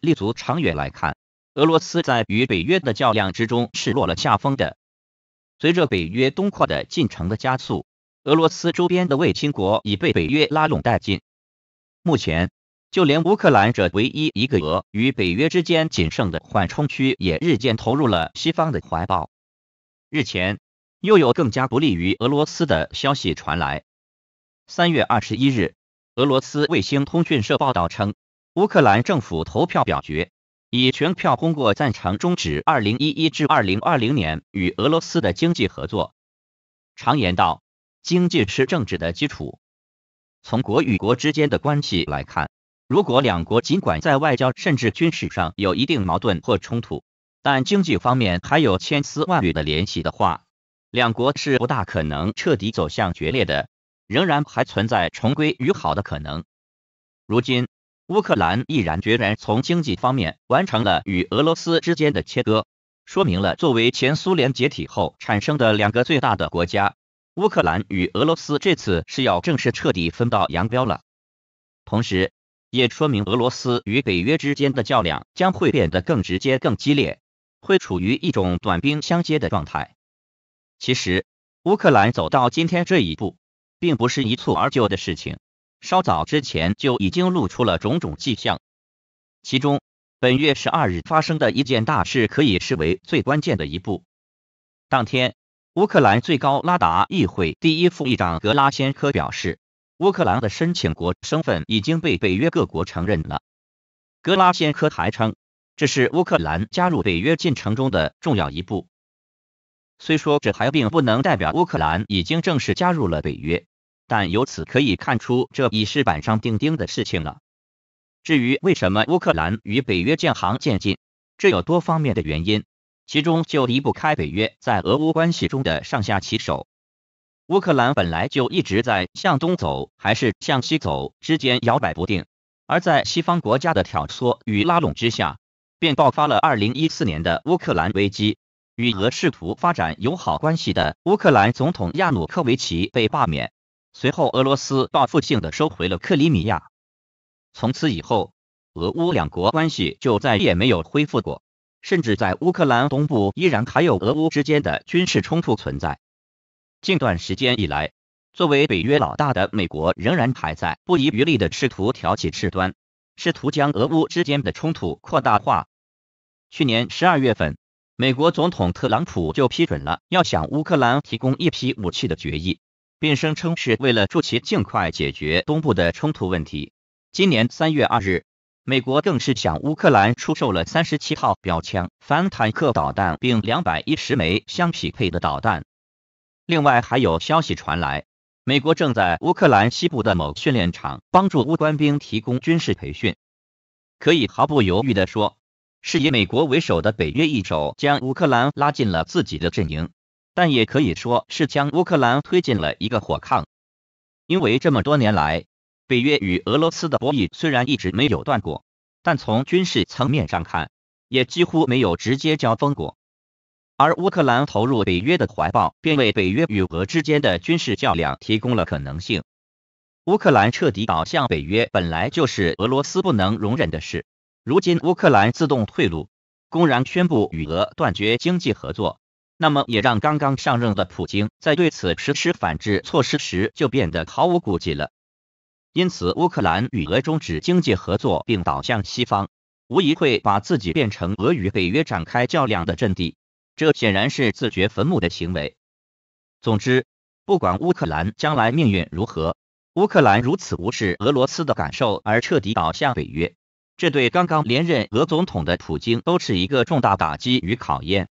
立足长远来看，俄罗斯在与北约的较量之中是落了下风的。随着北约东扩的进程的加速，俄罗斯周边的卫星国已被北约拉拢殆尽。目前，就连乌克兰这唯一一个俄与北约之间仅剩的缓冲区，也日渐投入了西方的怀抱。日前，又有更加不利于俄罗斯的消息传来。三月二十一日，俄罗斯卫星通讯社报道称。乌克兰政府投票表决，以全票通过赞成终止二零一一至二零二零年与俄罗斯的经济合作。常言道，经济是政治的基础。从国与国之间的关系来看，如果两国尽管在外交甚至军事上有一定矛盾或冲突，但经济方面还有千丝万缕的联系的话，两国是不大可能彻底走向决裂的，仍然还存在重归于好的可能。如今。乌克兰毅然决然从经济方面完成了与俄罗斯之间的切割，说明了作为前苏联解体后产生的两个最大的国家，乌克兰与俄罗斯这次是要正式彻底分道扬镳了。同时，也说明俄罗斯与北约之间的较量将会变得更直接、更激烈，会处于一种短兵相接的状态。其实，乌克兰走到今天这一步，并不是一蹴而就的事情。稍早之前就已经露出了种种迹象，其中本月十二日发生的一件大事可以视为最关键的一步。当天，乌克兰最高拉达议会第一副议长格拉先科表示，乌克兰的申请国身份已经被北约各国承认了。格拉先科还称，这是乌克兰加入北约进程中的重要一步。虽说这还并不能代表乌克兰已经正式加入了北约。但由此可以看出，这已是板上钉钉的事情了。至于为什么乌克兰与北约建行渐近，这有多方面的原因，其中就离不开北约在俄乌关系中的上下其手。乌克兰本来就一直在向东走还是向西走之间摇摆不定，而在西方国家的挑唆与拉拢之下，便爆发了2014年的乌克兰危机。与俄试图发展友好关系的乌克兰总统亚努科维奇被罢免。随后，俄罗斯报复性的收回了克里米亚，从此以后，俄乌两国关系就再也没有恢复过，甚至在乌克兰东部依然还有俄乌之间的军事冲突存在。近段时间以来，作为北约老大的美国仍然还在不遗余力的试图挑起事端，试图将俄乌之间的冲突扩大化。去年十二月份，美国总统特朗普就批准了要向乌克兰提供一批武器的决议。并声称是为了助其尽快解决东部的冲突问题。今年三月二日，美国更是向乌克兰出售了三十七套标枪反坦克导弹，并两百一十枚相匹配的导弹。另外，还有消息传来，美国正在乌克兰西部的某训练场帮助乌官兵提供军事培训。可以毫不犹豫地说，是以美国为首的北约一手将乌克兰拉进了自己的阵营。但也可以说是将乌克兰推进了一个火炕，因为这么多年来，北约与俄罗斯的博弈虽然一直没有断过，但从军事层面上看，也几乎没有直接交锋过。而乌克兰投入北约的怀抱，便为北约与俄之间的军事较量提供了可能性。乌克兰彻底倒向北约，本来就是俄罗斯不能容忍的事。如今乌克兰自动退路，公然宣布与俄断绝经济合作。那么，也让刚刚上任的普京在对此实施反制措施时就变得毫无顾忌了。因此，乌克兰与俄终止经济合作并倒向西方，无疑会把自己变成俄与北约展开较量的阵地。这显然是自掘坟墓的行为。总之，不管乌克兰将来命运如何，乌克兰如此无视俄罗斯的感受而彻底倒向北约，这对刚刚连任俄总统的普京都是一个重大打击与考验。